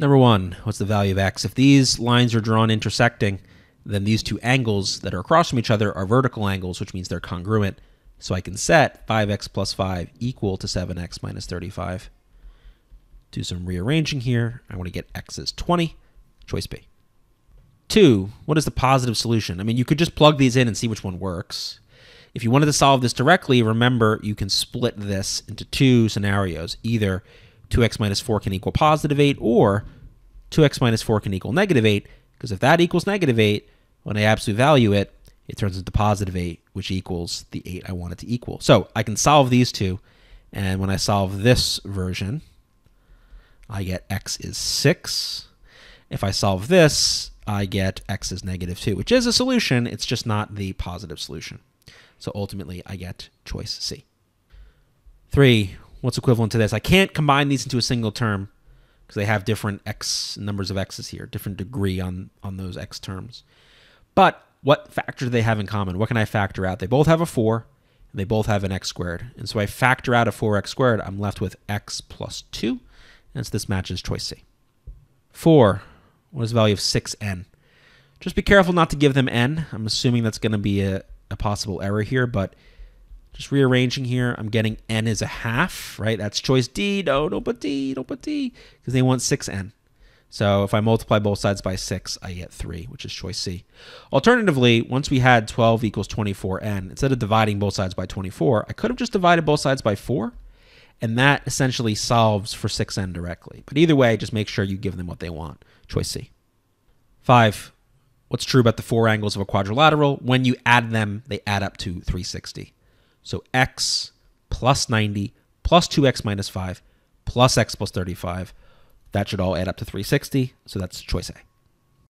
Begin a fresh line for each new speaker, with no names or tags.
Number one, what's the value of x? If these lines are drawn intersecting, then these two angles that are across from each other are vertical angles, which means they're congruent. So I can set 5x plus 5 equal to 7x minus 35. Do some rearranging here. I want to get x is 20. Choice B. Two, what is the positive solution? I mean, you could just plug these in and see which one works. If you wanted to solve this directly, remember you can split this into two scenarios. Either 2x minus 4 can equal positive 8, or 2x minus 4 can equal negative 8, because if that equals negative 8, when I absolute value it, it turns into positive 8, which equals the 8 I want it to equal. So I can solve these two, and when I solve this version, I get x is 6. If I solve this, I get x is negative 2, which is a solution, it's just not the positive solution. So ultimately, I get choice C. 3 what's equivalent to this. I can't combine these into a single term because they have different x numbers of x's here, different degree on on those x terms. But what factor do they have in common? What can I factor out? They both have a 4 and they both have an x squared. And so I factor out a 4x squared, I'm left with x plus 2, and so this matches choice C. 4, what is the value of 6n? Just be careful not to give them n. I'm assuming that's going to be a, a possible error here, but just rearranging here, I'm getting n is a half, right? That's choice D. No, don't put D, don't put D, because they want 6n. So if I multiply both sides by 6, I get 3, which is choice C. Alternatively, once we had 12 equals 24n, instead of dividing both sides by 24, I could have just divided both sides by 4, and that essentially solves for 6n directly. But either way, just make sure you give them what they want, choice C. 5. What's true about the four angles of a quadrilateral? When you add them, they add up to 360. So x plus 90 plus 2x minus 5 plus x plus 35. That should all add up to 360. So that's choice A.